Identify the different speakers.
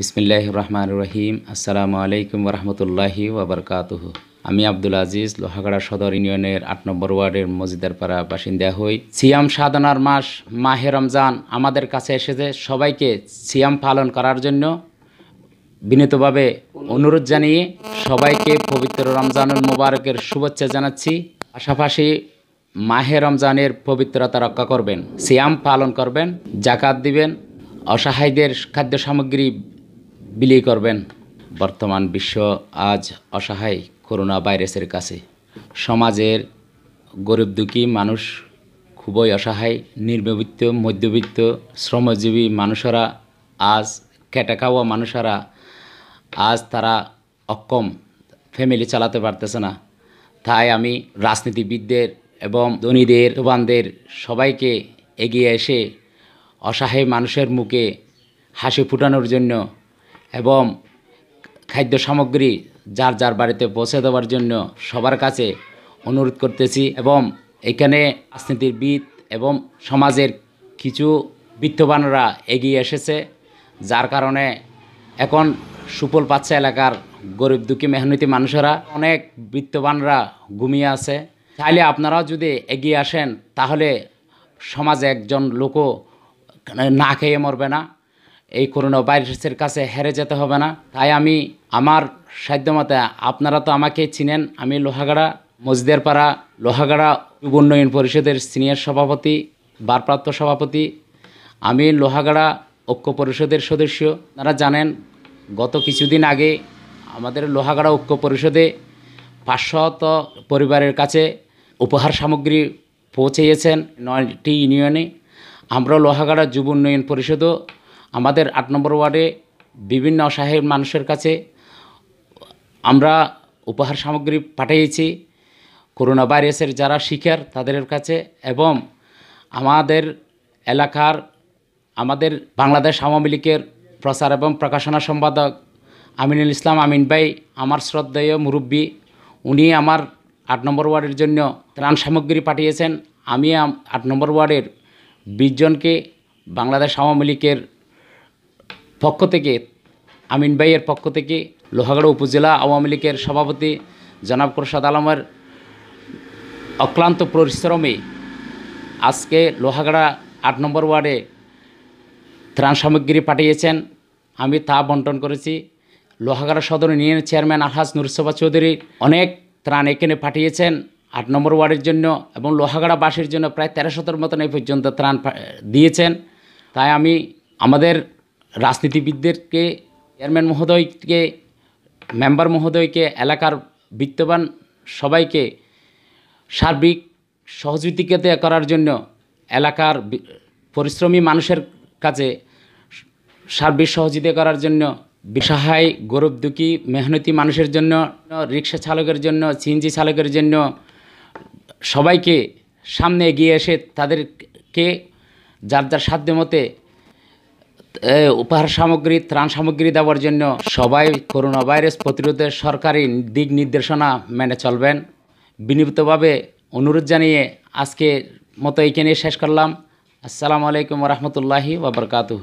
Speaker 1: বিসমিল্লাহ রহমান রহিম আসসালামু আলাইকুম রহমতুল্লাহি ওবরকাত আমি আব্দুল আজিজ লোহাগাড়া সদর ইউনিয়নের আট নম্বর ওয়ার্ডের মজিদারপাড়া বাসিন্দা হই সিয়াম সাধনার মাস মাহে রমজান আমাদের কাছে এসেছে সবাইকে সিয়াম পালন করার জন্য বিনীতভাবে অনুরোধ জানিয়ে সবাইকে পবিত্র রমজানুল মোবারকের শুভেচ্ছা জানাচ্ছি পাশাপাশি মাহে রমজানের পবিত্রতা রক্ষা করবেন সিয়াম পালন করবেন জাকাত দিবেন অসহায়দের খাদ্য সামগ্রী বিলিয়ে করবেন বর্তমান বিশ্ব আজ অসহায় করোনা ভাইরাসের কাছে সমাজের গরিব দুঃখী মানুষ খুবই অসহায় নির্মবিত্ত মধ্যবিত্ত শ্রমজীবী মানুষরা আজ খেটে মানুষরা আজ তারা অক্ষম ফ্যামিলি চালাতে পারতেছে না তাই আমি রাজনীতিবিদদের এবং ধনীদের দোবানদের সবাইকে এগিয়ে এসে অসহায় মানুষের মুখে হাসি ফুটানোর জন্য এবং খাদ্য সামগ্রী যার যার বাড়িতে পৌঁছে দেওয়ার জন্য সবার কাছে অনুরোধ করতেছি এবং এখানে রাজনীতিবিদ এবং সমাজের কিছু বিত্তবানরা এগিয়ে এসেছে যার কারণে এখন সুফল পাচ্ছে এলাকার গরিব দুঃখী মেহনতি মানুষেরা অনেক বিত্তবানরা ঘুমিয়ে আছে তাহলে আপনারাও যদি এগিয়ে আসেন তাহলে সমাজে একজন লোকও না খেয়ে মরবে না এই করোনা ভাইরাসের কাছে হেরে যেতে হবে না তাই আমি আমার সাধ্যমতে আপনারা তো আমাকে চিনেন আমি লোহাগাড়া মসজিদের পাড়া লোহাগাড়া যুব উন্নয়ন পরিষদের সিনিয়র সভাপতি বারপ্রাপ্ত সভাপতি আমি লোহাগাড়া ঐক্য পরিষদের সদস্য তারা জানেন গত কিছুদিন আগে আমাদের লোহাগাড়া ঐক্য পরিষদে পাঁচশত পরিবারের কাছে উপহার সামগ্রী পৌঁছে গেছেন নয়টি ইউনিয়নে আমরা লোহাগাড়া যুব উন্নয়ন পরিষদও আমাদের আট নম্বর ওয়ার্ডে বিভিন্ন অসহায় মানুষের কাছে আমরা উপহার সামগ্রী পাঠিয়েছি করোনা ভাইরাসের যারা শিকার তাদের কাছে এবং আমাদের এলাকার আমাদের বাংলাদেশ আওয়ামী লীগের প্রচার এবং প্রকাশনা সম্পাদক আমিনুল ইসলাম আমিন ভাই আমার শ্রদ্ধেয় মুরব্বী উনি আমার আট নম্বর ওয়ার্ডের জন্য ত্রাণ সামগ্রী পাঠিয়েছেন আমি আট নম্বর ওয়ার্ডের বিশজনকে বাংলাদেশ আওয়ামী লীগের পক্ষ থেকে আমিন ভাইয়ের পক্ষ থেকে লোহাগড়া উপজেলা আওয়ামী লীগের সভাপতি জনাব প্রসাদ আলমের অক্লান্ত পরিশ্রমে আজকে লোহাগড়া আট নম্বর ওয়ার্ডে ত্রাণ সামগ্রী পাঠিয়েছেন আমি তা বন্টন করেছি লোহাগড়া সদর ইউনিয়নের চেয়ারম্যান আলহাজ নুরসভা চৌধুরী অনেক ত্রাণ এখানে পাঠিয়েছেন আট নম্বর ওয়ার্ডের জন্য এবং বাসের জন্য প্রায় তেরো শতর মতন এই পর্যন্ত ত্রাণ দিয়েছেন তাই আমি আমাদের রাজনীতিবিদদেরকে চেয়ারম্যান মহোদয়কে মেম্বার মহোদয়কে এলাকার বিত্তবান সবাইকে সার্বিক সহযোগিতা করার জন্য এলাকার পরিশ্রমী মানুষের কাছে সার্বিক সহযোগিতা করার জন্য বিসহায় গৌরব দুঃখী মেহনতি মানুষের জন্য রিক্সা চালকের জন্য সিএনজি চালকের জন্য সবাইকে সামনে এগিয়ে এসে তাদেরকে যার যার সাধ্য মতে উপহার সামগ্রী ত্রাণ সামগ্রী দেওয়ার জন্য সবাই করোনা ভাইরাস প্রতিরোধে সরকারি দিক নির্দেশনা মেনে চলবেন বিনীতভাবে অনুরোধ জানিয়ে আজকে মতো এখানে শেষ করলাম আসসালামু আলাইকুম রহমতুল্লাহি ওবরকাতুহ